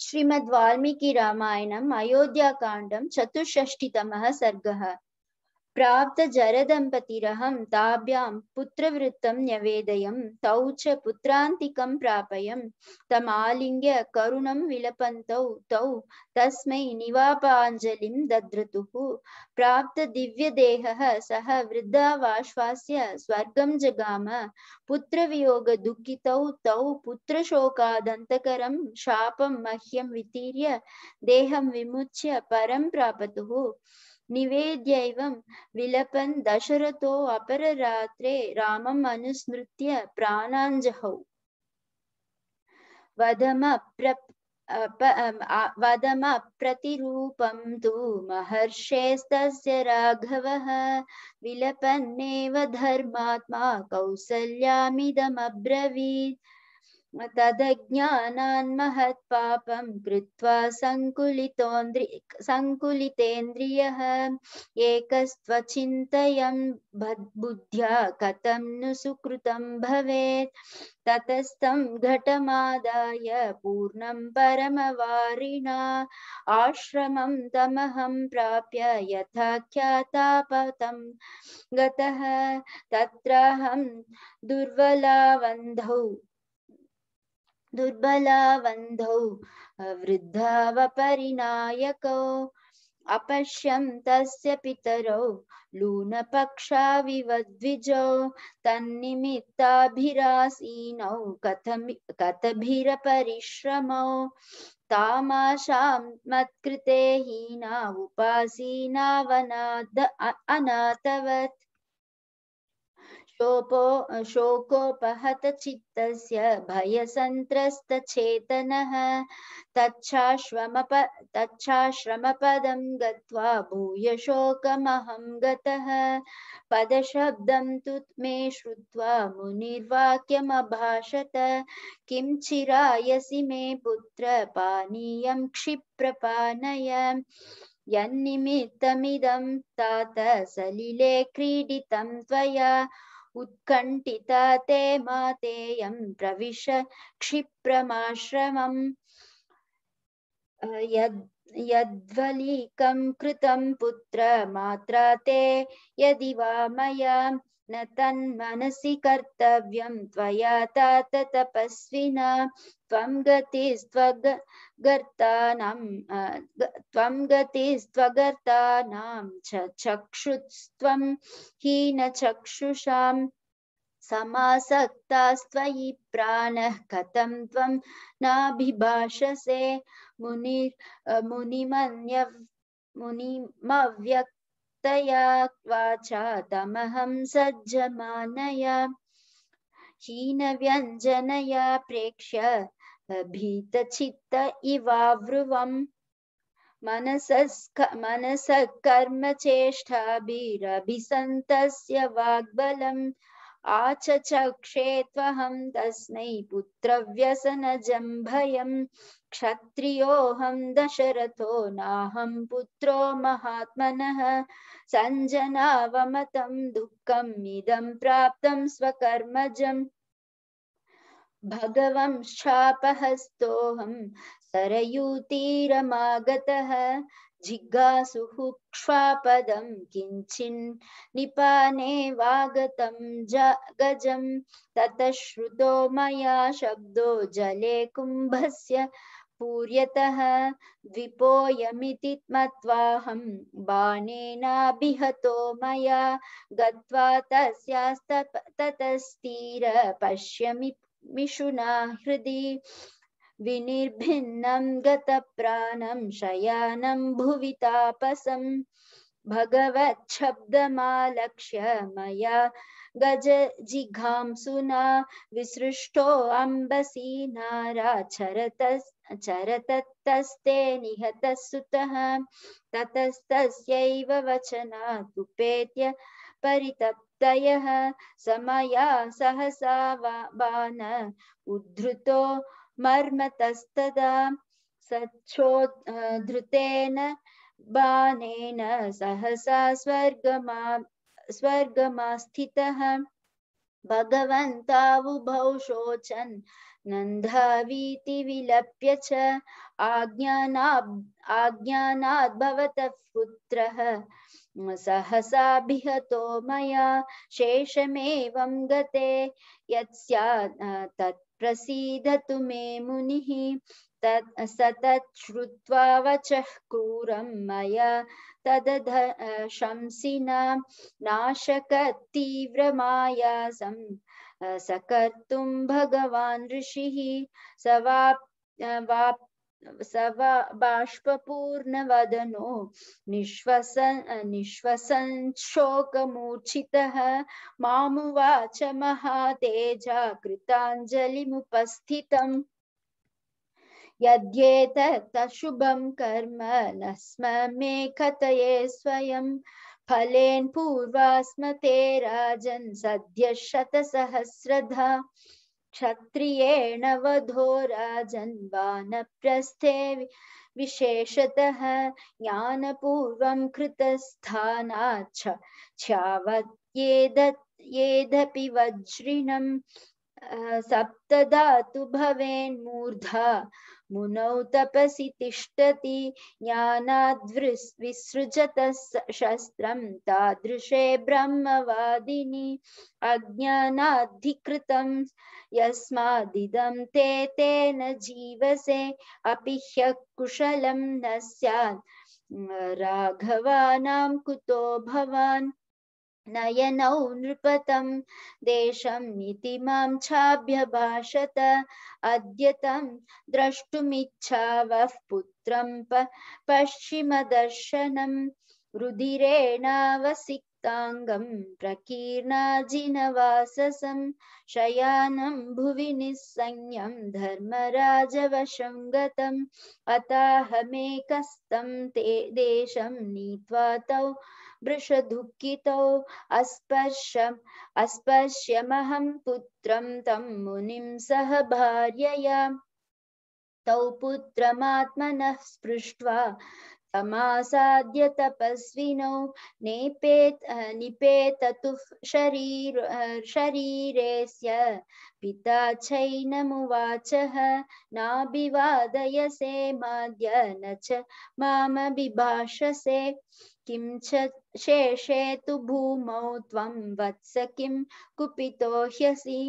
श्रीमद्वाल्मीकि वाल्मीकि रामायणम् अयोध्याकाण्डं चतुष्षष्टितमः सर्गः प्राप्तजरदम्पतिरहं ताभ्यां पुत्रवृत्तं न्यवेदयं तौ च पुत्रान्तिकं प्रापयं तमालिङ्ग्य करुणं विलपन्तौ तौ तस्मै निवापाञ्जलिं दद्रतुः प्राप्तदिव्यदेहः सः वृद्धावाश्वास्य स्वर्गं जगाम पुत्रवियोगदुःखितौ तौ पुत्रशोकादन्तकरं शापम मह्यम वितीर्य देहं विमुच्य परम प्रापतुः निवेद्यैवं विलपन् दशरथोऽपररात्रे रामम् अनुस्मृत्य प्राणाञ्जहौ वदमप्र वदमप्रतिरूपं तु महर्षेस्तस्य राघवः विलपन्नेव धर्मात्मा कौसल्यामिदमब्रवीत् तद महत्पापं कृत्वा सङ्कुलितोन्द्रि सङ्कुलितेन्द्रियः बुद्ध्या नु सुत भवे ततस्तं घटमादाय परम परमवारिणा आश्रम तमहम प्राप्य यथा गतः दुर्बलावन्धौ वृद्धावपरिनायकौ अपश्यं तस्य पितरौ लूनपक्षाविव द्विजौ तन्निमित्ताभिरासीनौ कथमि कथभिरपरिश्रमौ तामाशां मत्कृते हीना उपासीना वनाद अनाथवत् शोपो शोकोपहत चित्तस्य भय संत्रस्त भयसन्त्रस्तचेतनः तच्छाश्रम तच्छाश्रमपदं गत्वा भूय शोकमहं गतः पदशब्दं तु मे श्रुत्वा मुनिर्वाक्यम भाषत किं चिरायसि मे पुत्र पानीयं क्षिप्रपानय यन्निमित्तमिदं तात सलिले क्रीडितं त्वया उत्कण्ठिता ते मातेयं प्रविश क्षिप्रमाश्रमम् यद् यद्वलीकं कृतं पुत्र मात्रा ते यदि वा मया न तन्मनसि कर्तव्यं त्वया तात तपस्विना त्वं गतिस्त्वग त्वं गतिस्त्वगर्तानां च हीनचक्षुषां समासक्तास्त्वयि प्राणः कथं त्वं नाभिभाषसे मुनि मुनिमन्य मुनिमव्यक् शक्तया वाचा तमहं सज्जमानया हीनव्यञ्जनया प्रेक्ष्य भीतचित्त इवावृवम् मनसस्क मनसः कर्मचेष्टाभिरभिसन्तस्य वाग्बलम् तस्मै पुत्रव्यसनजं भयम् क्षत्रियोहम दशरथो नाहम पुत्रो महात्मनः सञ्जनावमतं दुःखम् इदं प्राप्तं स्वकर्मजम् भगवं शापहस्तोऽहं सरयूतीरमागतः जिज्ञासुः क्ष्वापदं किञ्चिन् निपाने वागतं गजं ततः श्रुतो मया शब्दो जले कुम्भस्य पूर्यतः विपोयमिति मत्वाहं बाणेनाभिहतो मया गत्वा तस्यास्त पश्यमि मिशुना हृदि विनिर्भिन्नं गतप्राणं शयानं भुवि तापसं भगवच्छब्दमालक्ष्य मया गज जिघाम सुना विसृष्टो अम्बसी नारा चरत चरतत्तस्ते निहत सुत ततस्त वचना उपेत्य परितप्त समया सहसा बाण उद्धृतो मर्मतस्तदा सच्छोद्धृतेन बाणेन सहसा स्वर्गमा स्वर्गमास्थितः भगवन्तावुभौ शोचन् नन्दावीति विलप्य च आज्ञानाब् आज्ञानाद्भवतः पुत्रः सहसाभिहतो मया शेषमेवं गते यत् स्यात् तत् प्रसीदतु मे मुनिः सतत् श्रुत्वा वच क्रूरं मै तद शंसिना नाशकतीव्रमायासं सकर्तुं भगवान् ऋषिः स सवा स वदनो निश्वस निश्वस निःश्वसन् शोकमूर्छितः मामुवाच महातेजा यद्येतत्तशुभं कर्म न स्म मे कथये स्वयं फलेन पूर्वा स्म ते राजन् सद्यः शतसहस्रधा क्षत्रियेण वधो राजन्वानप्रस्थे विशेषतः ज्ञानपूर्वं कृतस्थानाच्छ छ्यावत् येद वज्रिणं सप्तधातु भवेन्मूर्धा मुनौ तपसि तिष्ठति ज्ञानाद्विसृजत शस्त्रं तादृशे ब्रह्मवादिनी अज्ञानाधिकृतं यस्मादिदं ते तेन जीवसे अपि ह्यकुशलं न स्यात् राघवानां कुतो भवान् नयनौ नृपतं देशं इति मां छाभ्यभाषत अद्यतं द्रष्टुमिच्छावः पुत्रं प पश्चिमदर्शनं रुधिरेणावसिक्ताङ्गं प्रकीर्णाजिनवाससं शयानं भुवि निस्संज्ञं धर्मराजवशं गतम् अताहमेकस्तं ते देशं नीत्वा तौ वृषदुःखितौ अस्पर्शम् अस्पर्श्यमहं पुत्रं तं मुनिं सह भार्य तौ पुत्रमात्मनः स्पृष्ट्वा समासाद्य तपस्विनौ नेपेत निपेत निपेततुः शरीर शरीरेस्य पिता चैनमुवाचः नाभिवादयसे माद्य न च मामभिभाषसे किं च शेषे तु भूमौ त्वं वत्स किं कुपितो ह्यसि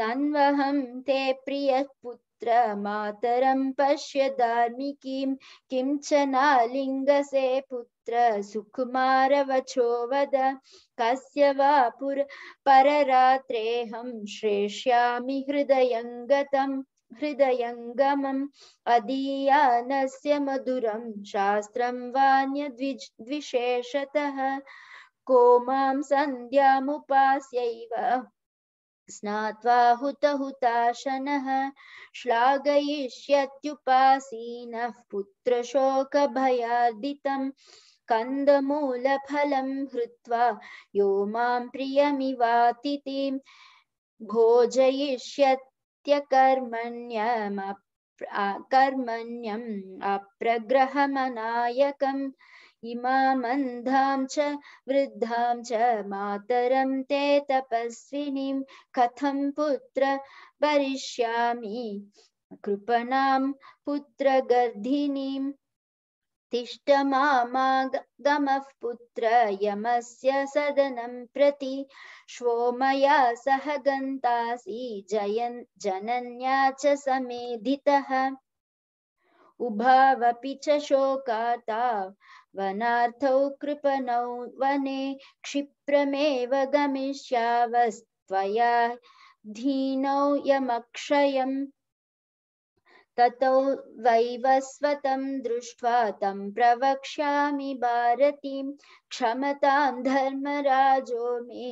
नन्वहं ते प्रियपुत्र मातरं पश्य धार्मिकीं किं च नालिङ्गसे पुत्र सुकुमारवचो वद कस्य वा पुर पररात्रेऽहं श्रेष्यामि हृदयङ्गतम् हृदयङ्गमम् अदीयानस्य मधुरं शास्त्रं वान्यद्विज् द्विशेषतः को मां सन्ध्यामुपास्यैव स्नात्वा हुतहुताशनः श्लाघयिष्यत्युपासीनः कंदमूल कन्दमूलफलं हृत्वा यो मां प्रियमिवातिथिं भोजयिष्यत् नित्यकर्मण्यम कर्मण्यम् अप्रग्रहमनायकम् इमामन्धां च वृद्धां च मातरं ते तपस्विनीं कथं पुत्र वरिष्यामि कृपणां पुत्रगर्धिनीं तिष्ठ मामागमः पुत्र यमस्य सदनं प्रति श्वो मया सह गंतासी जयन जनन्या च समेधितः उभावपि च शोकाता वनार्थौ कृपणौ वने क्षिप्रमेव गमिष्यावस्त्वया धीनौ यमक्षयम् ततो वैवस्वतं दृष्ट्वा तं प्रवक्ष्यामि भारतीं क्षमतां धर्मराजो मे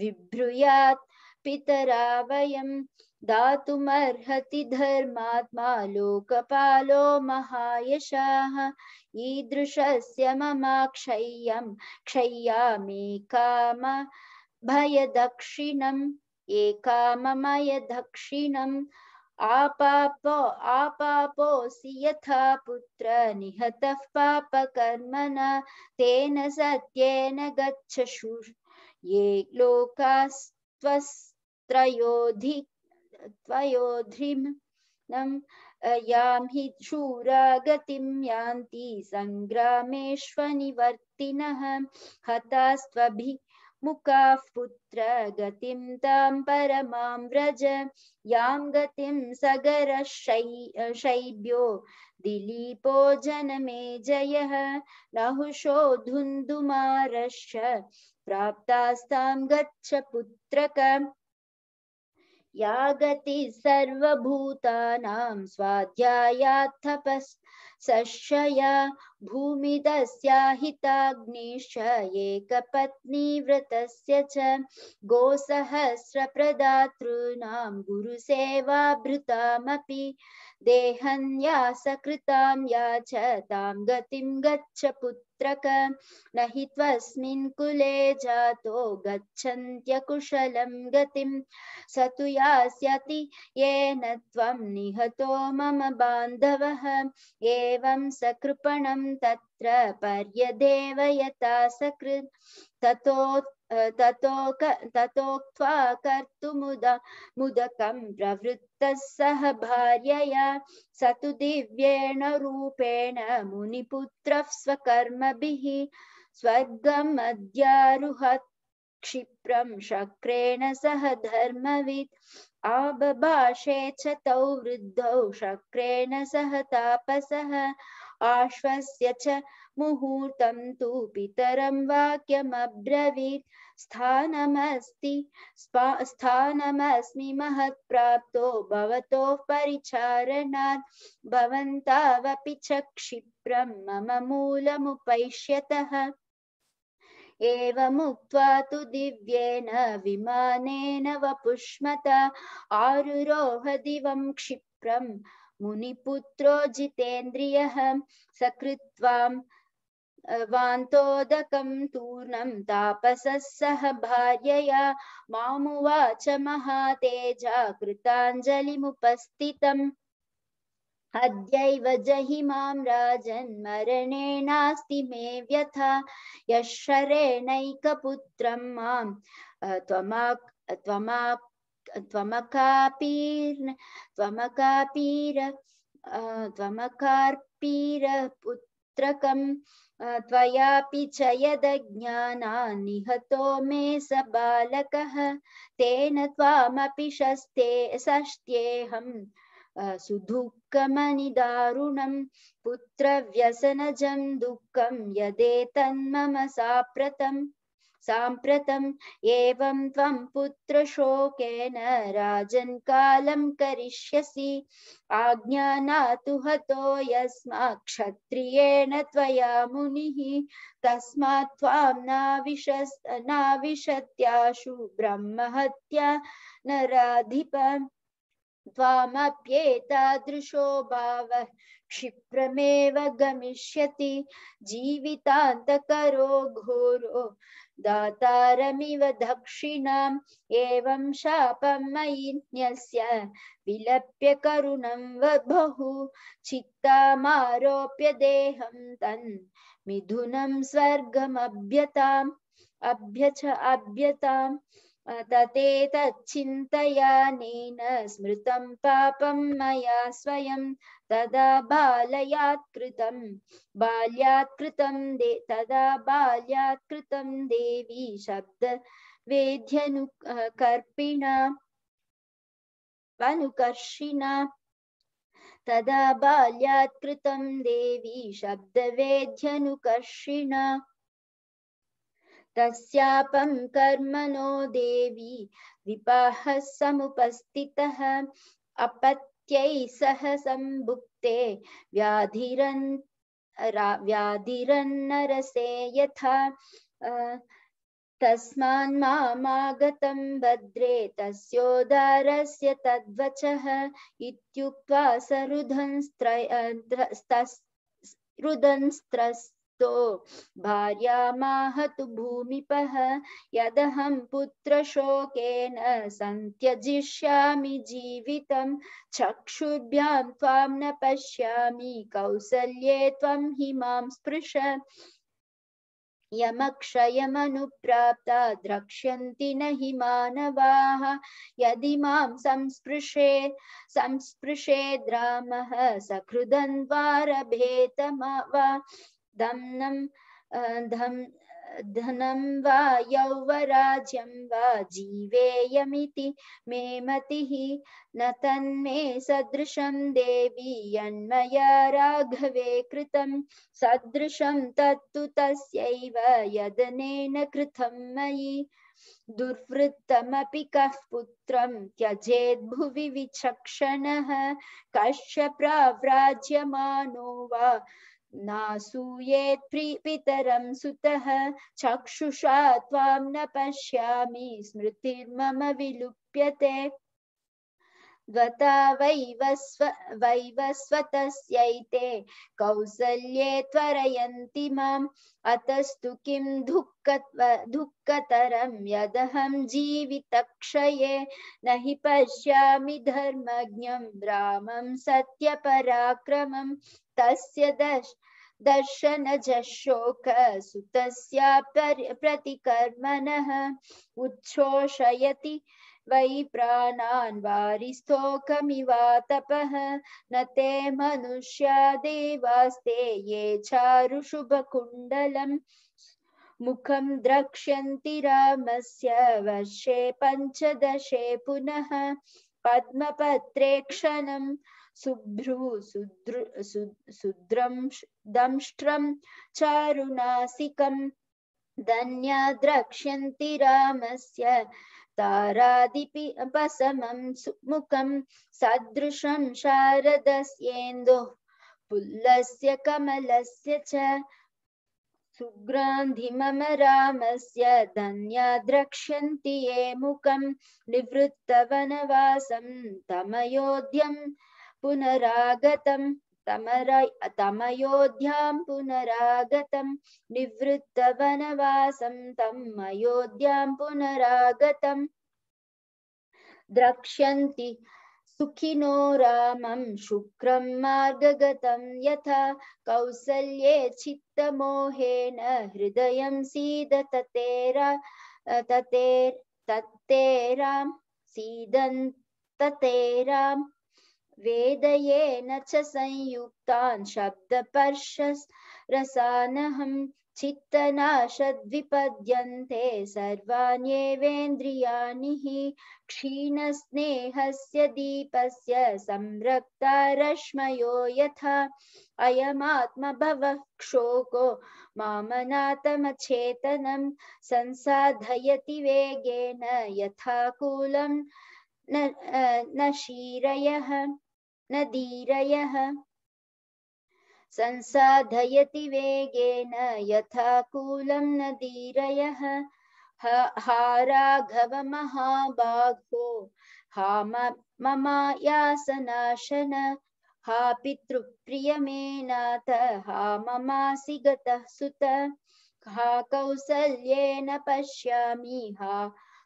विभ्रूयात् पितरा वयम दातुमर्हति धर्मात्मा लोकपालो महायशाः ईदृशस्य मम क्षय्यं क्षय्यामि काम भयदक्षिणम् एका मम यदक्षिणम् आपापो आपापोऽसि यथा पुत्र पाप कर्मण तेन सत्येन गच्छशु ये लोकास्त्वस्त्रयोधि त्वयोध्रिम् यां हि शूरागतिं यान्ति सङ्ग्रामेष्वनिवर्तिनः हतास्त्वभिः मुखाः पुत्रगतिं तां परमां व्रज यां गतिं सगरः शै शैभ्यो दिलीपो जनमे जयः नहुषो धुन्धुमारश्च प्राप्तास्तां गच्छ या गतिः सर्वभूतानां स्वाध्यायात्थपस् सशया भूमिदस्याहिताग्निश्च एकपत्नीव्रतस्य च गोसहस्रप्रदातॄणां गुरुसेवाभृतामपि देहन्यासकृतां याचतां गतिं गच्छ पुत्रक न हि त्वस्मिन् कुले जातो गच्छन्त्यकुशलं गतिं स तु यास्यति येन त्वं निहतो मम बान्धवः एवं सकृपणं तत्र पर्यदेवयता सकृ ततो ततोक्त्वा कर्तुमुदा मुदकं प्रवृत्तः सह भार्यया स तु दिव्येण रूपेण मुनिपुत्रः स्वकर्मभिः स्वर्गम् अद्यारुहत् क्षिप्रं शक्रेण सह धर्मवित् आबभाषे च तौ वृद्धौ शक्रेण सह तापसः आश्वस्य च मुहूर्तं तु पितरं वाक्यमब्रवीत् स्थानमस्ति स्थानमस्मि महत्प्राप्तो भवतो परिचारणात् भवन्तावपि च क्षिप्रं मम मूलमुपैष्यतः एवमुक्त्वा तु दिव्येन विमानेन वपुष्मत आरुरोह दिवं क्षिप्रं मुनिपुत्रो जितेन्द्रियः सकृत्वाम् वान्तोदकं तूर्णं तापसः सह भार्यया मामुवाच महातेजा कृताञ्जलिमुपस्थितम् अद्यैव जहि मां राजन्मरणेनास्ति मे व्यथा यशरेणैकपुत्रं मां त्वमाक् त्वमकापीर् त्वमकापीर त्वयापि च यदज्ञाना निहतो मे स बालकः तेन त्वामपि शस्ते षष्ट्येऽहम् सुदुःखमनिदारुणं पुत्रव्यसनजं दुःखं यदेतन्मम साप्रतम् साम्प्रतम् एवं त्वं पुत्रशोकेन राजन् कालं करिष्यसि आज्ञा नातु हतो यस्मा क्षत्रियेण त्वया मुनिः तस्मात् त्वां नाविशस् नाविशत्याशु ब्रह्महत्या नराधिप त्वामप्येतादृशो भाव क्षिप्रमेव गमिष्यति जीवितान्तकरो घोरो दातारमिव दक्षिणाम् एवं शापं मयि न्यस्य विलप्य करुणं वभुः चित्तामारोप्य देहं तन् मिथुनं स्वर्गमभ्यताम् अभ्यच अभ्यताम् ततेतच्चिन्तयानेन स्मृतं पापं मया स्वयं तदा बालयात् कृतं दे तदा बाल्यात् देवी शब्द वेद्यनुकर्पिणा अनुकर्षिणा तदा बाल्यात् कृतं देवी शब्दवेद्यनुकर्षिणा तस्यापं कर्मणो देवी विपाः समुपस्थितः अपत् शक्यै सह सम्भुक्ते व्याधिरन् व्याधिरन्नरसे यथा भद्रे तस्योदारस्य तद्वचः इत्युक्त्वा सरुधंस्त्र रुदंस्त्रस् विमुक्तो भार्यामाहतु भूमिपः यदहं पुत्रशोकेन संत्यजिष्यामि जीवितं चक्षुभ्यां त्वां न पश्यामि कौसल्ये त्वं हि मां स्पृश यमक्षयमनुप्राप्ता द्रक्ष्यन्ति न हि मानवाः यदि मां संस्पृशे संस्पृशे द्रामः सकृदन्वारभेतमा वा दम्नं धम धनम वा यौवराज्यं वा जीवेयमिति मे मतिः न तन्मे सदृशं देवी यन्मया राघवे कृतं सदृशं तत्तु तस्यैव यदनेन कृतं मयि दुर्वृत्तमपि कः पुत्रं भुवि विचक्षणः कश्च प्राव्राज्यमानो वा नासूयेत् पितरं सुतः चक्षुषा त्वां न पश्यामि स्मृतिर्मम विलुप्यते द्वता वैवस्व वैवस्वतस्यैते कौसल्ये त्वरयन्ति माम् अतस्तु किं दुःखत्व दुःखतरं यदहं जीवितक्षये न हि पश्यामि धर्मज्ञं रामं तस्य दश सुत प्रतिकर्मणः उच्छोषयति वै प्राणान् वारिस्तोकमिवातपः न ते मनुष्या देवास्ते ये चारुशुभकुण्डलम् मुखं द्रक्ष्यन्ति रामस्य वर्षे पञ्चदशे पुनः पद्मपत्रे क्षणम् सुभ्रु सुद्र सुद्रम दंष्ट्रम चारुनासिकम धन्या द्रक्ष्यन्ति रामस्य तारादिपिपसमं सुमुखं सदृशं शारदस्येन्दुः पुल्लस्य कमलस्य च सुग्रान्धि मम रामस्य धन्या द्रक्ष्यन्ति ये मुखं निवृत्तवनवासं तमयोध्यं पुनरागतम् तमर तमयोध्यां पुनरागतं निवृत्तवनवासं तम् अयोध्यां पुनरागतम् द्रक्ष्यन्ति सुखिनो रामं शुक्रं मार्गगतं यथा कौसल्ये चित्तमोहेन हृदयं सीद ततेरा तते तत्तेरां सीदन् वेद ये वेदयेन च संयुक्तान् शब्दपर्शरसानहं चित्तनाशद्विपद्यन्ते सर्वाण्येवेन्द्रियाणि हि क्षीणस्नेहस्य दीपस्य संरक्ता रश्मयो यथा अयमात्मभवः क्षोको मामनातमचेतनं संसाधयति वेगेन यथा कूलं न शीरयः न धीरयः संसाधयति वेगेन यथा कूलं न धीरयः हा महाबाघो हा मम यासनाशन हा पितृप्रिय मे नाथ हा ममासि गतः सुत हा कौसल्येन पश्यामि हा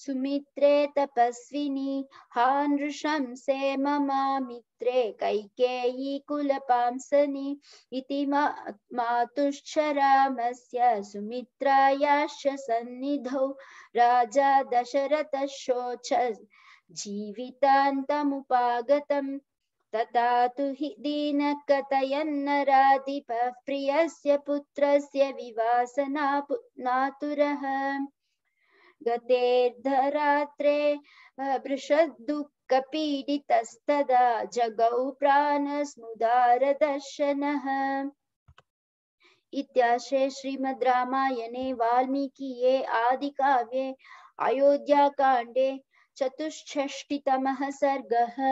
सुमित्रे तपस्विनी हानृशंसे मम मित्रे कैकेयी कुलपांसनी इति मातुश्चरामस्य सुमित्रायाश्च सन्निधौ राजा दशरथशोच जीवितान्तमुपागतम् तथा तु हि दीनकथयन्नराधिपः प्रियस्य पुत्रस्य विवासना नातुरः गतेर्धरात्रे वृषद्दुःखपीडितस्तदा जगौ प्राणस्मुदारदर्शनः इत्याशे श्रीमद् रामायणे वाल्मीकिये आदिकाव्ये अयोध्याकाण्डे चतुष्षष्टितमः सर्गः